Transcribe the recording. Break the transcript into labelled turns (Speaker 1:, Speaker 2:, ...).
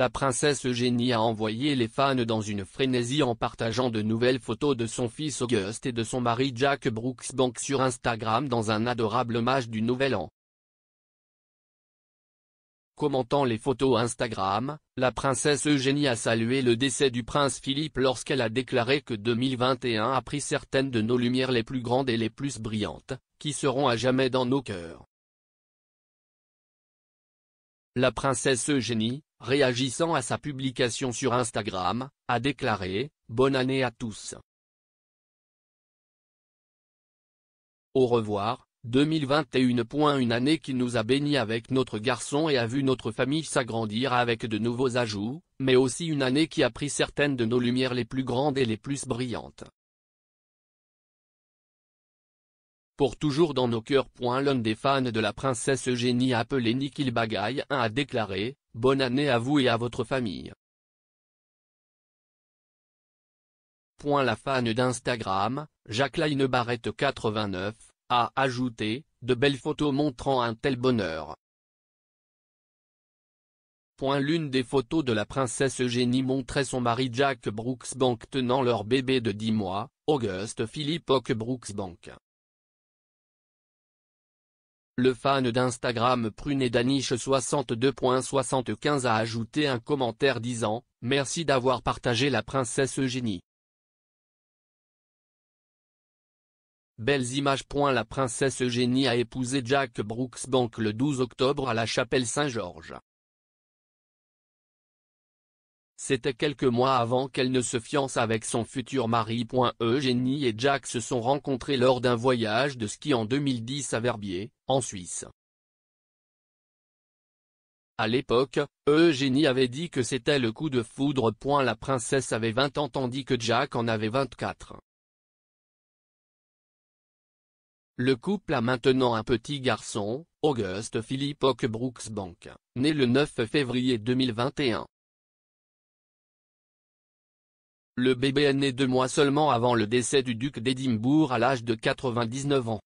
Speaker 1: la princesse Eugénie a envoyé les fans dans une frénésie en partageant de nouvelles photos de son fils Auguste et de son mari Jack Brooksbank sur Instagram dans un adorable hommage du Nouvel An. Commentant les photos Instagram, la princesse Eugénie a salué le décès du prince Philippe lorsqu'elle a déclaré que 2021 a pris certaines de nos lumières les plus grandes et les plus brillantes, qui seront à jamais dans nos cœurs. La princesse Eugénie, réagissant à sa publication sur Instagram, a déclaré « Bonne année à tous ». Au revoir, 2021 Une année qui nous a bénis avec notre garçon et a vu notre famille s'agrandir avec de nouveaux ajouts, mais aussi une année qui a pris certaines de nos lumières les plus grandes et les plus brillantes. Pour toujours dans nos cœurs. L'un des fans de la princesse Eugénie appelée Nikil Bagaille a déclaré, Bonne année à vous et à votre famille. Point la fan d'Instagram, Jacqueline Barrette 89, a ajouté, de belles photos montrant un tel bonheur. Point L'une des photos de la princesse Eugénie montrait son mari Jack Brooksbank tenant leur bébé de 10 mois, Auguste Philippe Ock Brooksbank. Le fan d'Instagram Prune et Daniche 62.75 a ajouté un commentaire disant « Merci d'avoir partagé la princesse Eugénie ». Belles images. La princesse Eugénie a épousé Jack Brooksbank le 12 octobre à la chapelle Saint-Georges. C'était quelques mois avant qu'elle ne se fiance avec son futur mari. Eugénie et Jack se sont rencontrés lors d'un voyage de ski en 2010 à Verbier, en Suisse. À l'époque, Eugénie avait dit que c'était le coup de foudre. La princesse avait 20 ans tandis que Jack en avait 24. Le couple a maintenant un petit garçon, Auguste Philippe Ock Brooksbank, né le 9 février 2021. Le bébé est né deux mois seulement avant le décès du duc d'Édimbourg à l'âge de 99 ans.